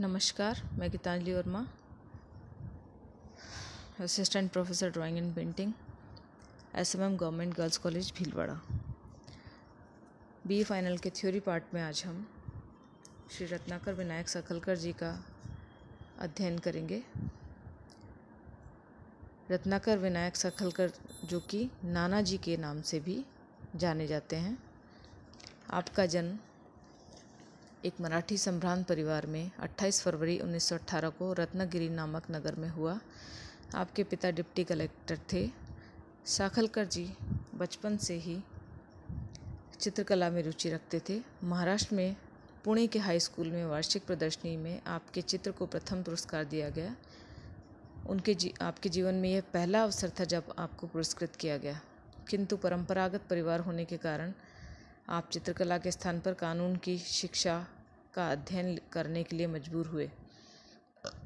नमस्कार मैं Geetanjali Verma assistant professor drawing and painting S M M government girls college Bhilwara B final के theory part में आज हम श्री रत्नाकर विनायक सकलकर जी का अध्ययन करेंगे रत्नाकर विनायक सकलकर जो कि नाना जी के नाम से भी जाने जाते हैं आपका जन्म एक मराठी संभ्रांत परिवार में 28 फरवरी 1918 को रत्नागिरी नामक नगर में हुआ आपके पिता डिप्टी कलेक्टर थे साखलकर जी बचपन से ही चित्रकला में रुचि रखते थे महाराष्ट्र में पुणे के हाई स्कूल में वार्षिक प्रदर्शनी में आपके चित्र को प्रथम पुरस्कार दिया गया उनके जी आपके जीवन में यह पहला अवसर था जब आपको पुरस्कृत किया गया किंतु परंपरागत परिवार होने के कारण आप चित्रकला के स्थान पर कानून की शिक्षा का अध्ययन करने के लिए मजबूर हुए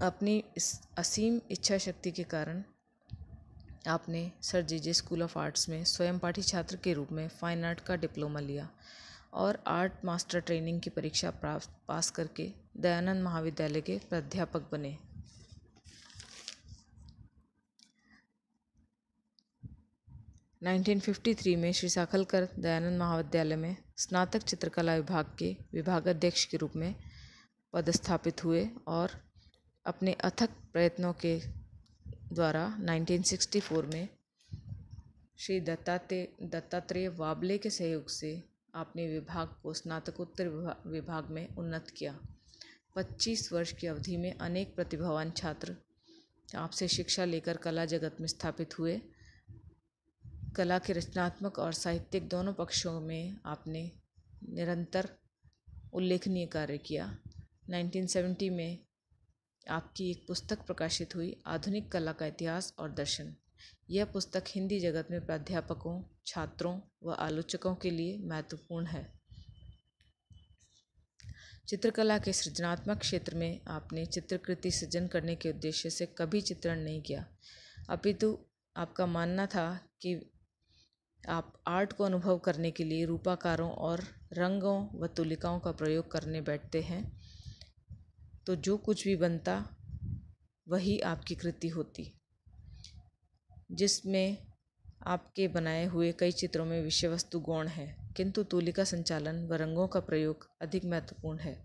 अपनी इस असीम इच्छा शक्ति के कारण आपने sir J J school of arts में स्वयं पाठी छात्र के रूप में फ़ाइन आर्ट का डिप्लोमा लिया और आर्ट मास्टर ट्रेनिंग की परीक्षा प्राप्त पास करके दयानंद महाविद्यालय के प्राध्यापक बने 1953 में श्री साखलकर दयानंद महाविद्यालय में स्नातक चित्रकला विभाग के विभागाध्यक्ष के रूप में पदस्थापित हुए और अपने अथक प्रयत्नों के द्वारा 1964 में श्री दत्ताते दत्तात्रेय वाबले के सहयोग से आपने विभाग को स्नातकोत्तर विभाग में उन्नत किया 25 वर्ष की अवधि में अनेक प्रतिभावान छात्र आपसे शिक्षा लेकर कला जगत में स्थापित हुए कला के रचनात्मक और साहित्यिक दोनों पक्षों में आपने निरंतर उल्लेखनीय कार्य किया 1970 में आपकी एक पुस्तक प्रकाशित हुई आधुनिक कला का इतिहास और दर्शन यह पुस्तक हिंदी जगत में प्राध्यापकों छात्रों व आलोचकों के लिए महत्वपूर्ण है चित्रकला के सृजनात्मक क्षेत्र में आपने चित्रकृति सृजन करने के उद्देश्य से कभी चित्रण नहीं किया अपितु आपका मानना था कि आप आर्ट को अनुभव करने के लिए रूपाकारों और रंगों व तुलिकाओं का प्रयोग करने बैठते हैं तो जो कुछ भी बनता वही आपकी कृति होती जिसमें आपके बनाए हुए कई चित्रों में विषय वस्तु गौण है किंतु तुलिका संचालन व रंगों का प्रयोग अधिक महत्वपूर्ण है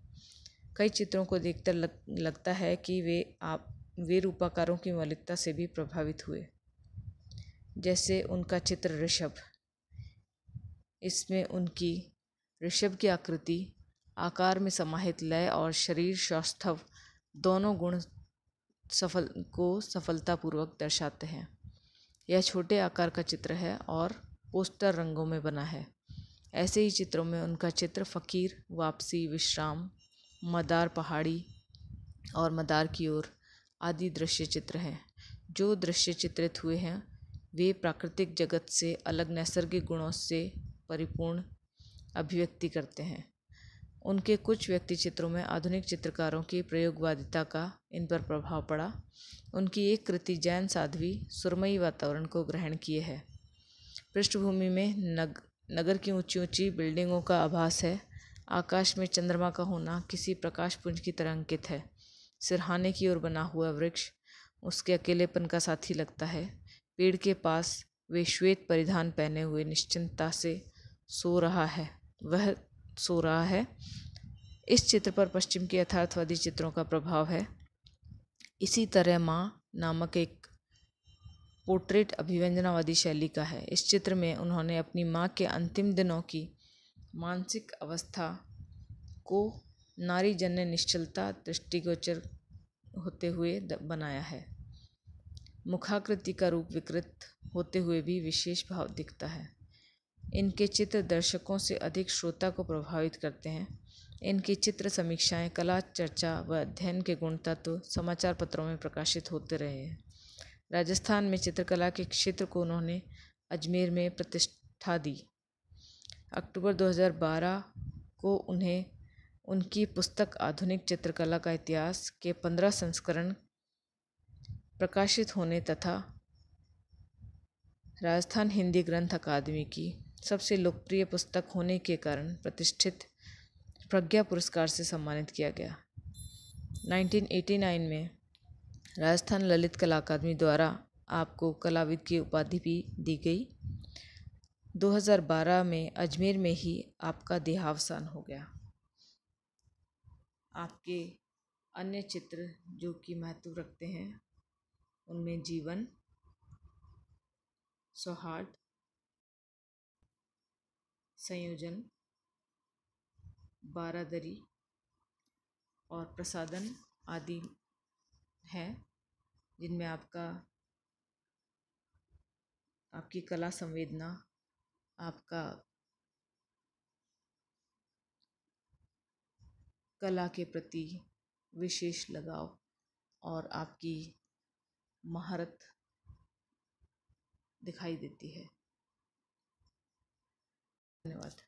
कई चित्रों को देखकर लग, लगता है कि वे आप वे रूपाकारों की मौलिकता से भी प्रभावित हुए जैसे उनका चित्र ऋषभ इसमें उनकी ऋषभ की आकृति आकार में समाहित लय और शरीर सौष्ठव दोनों गुण सफल को सफलतापूर्वक दर्शाते हैं यह छोटे आकार का चित्र है और पोस्टर रंगों में बना है ऐसे ही चित्रों में उनका चित्र फ़कीर वापसी विश्राम मदार पहाड़ी और मदार की ओर आदि दृश्य चित्र हैं जो दृश्य चित्रित हुए हैं वे प्राकृतिक जगत से अलग नैसर्गिक गुणों से परिपूर्ण अभिव्यक्ति करते हैं उनके कुछ व्यक्ति चित्रों में आधुनिक चित्रकारों की प्रयोगवादिता का इन पर प्रभाव पड़ा उनकी एक कृति जैन साध्वी सुरमयी वातावरण को ग्रहण किए है पृष्ठभूमि में नग नगर की ऊंची ऊंची बिल्डिंगों का आभास है आकाश में चंद्रमा का होना किसी प्रकाश पुंज की तरह अंकित है सिरहाने की ओर बना हुआ वृक्ष उसके अकेलेपन का साथी लगता है पेड़ के पास वे श्वेत परिधान पहने हुए निश्चिंतता से सो रहा है वह सो रहा है इस चित्र पर पश्चिम के यथार्थवादी चित्रों का प्रभाव है इसी तरह माँ नामक एक पोर्ट्रेट अभिव्यंजनावादी शैली का है इस चित्र में उन्होंने अपनी माँ के अंतिम दिनों की मानसिक अवस्था को नारी जन्य निश्चलता दृष्टिगोचर होते हुए बनाया है मुखाकृति का रूप विकृत होते हुए भी विशेष भाव दिखता है इनके चित्र दर्शकों से अधिक श्रोता को प्रभावित करते हैं इनकी चित्र समीक्षाएं कला चर्चा व अध्ययन के गुण तत्व समाचार पत्रों में प्रकाशित होते रहे हैं राजस्थान में चित्रकला के क्षेत्र को उन्होंने अजमेर में प्रतिष्ठा दी अक्टूबर 2012 को उन्हें उनकी पुस्तक आधुनिक चित्रकला का इतिहास के पंद्रह संस्करण प्रकाशित होने तथा राजस्थान हिंदी ग्रंथ अकादमी की सबसे लोकप्रिय पुस्तक होने के कारण प्रतिष्ठित प्रज्ञा पुरस्कार से सम्मानित किया गया 1989 में राजस्थान ललित कला अकादमी द्वारा आपको कलाविद की उपाधि भी दी गई 2012 में अजमेर में ही आपका देहावसान हो गया आपके अन्य चित्र जो कि महत्व रखते हैं उनमें जीवन सौहार्द संयोजन बारादरी और प्रसादन आदि हैं जिनमें आपका आपकी कला संवेदना आपका कला के प्रति विशेष लगाव और आपकी महारत दिखाई देती है धन्यवाद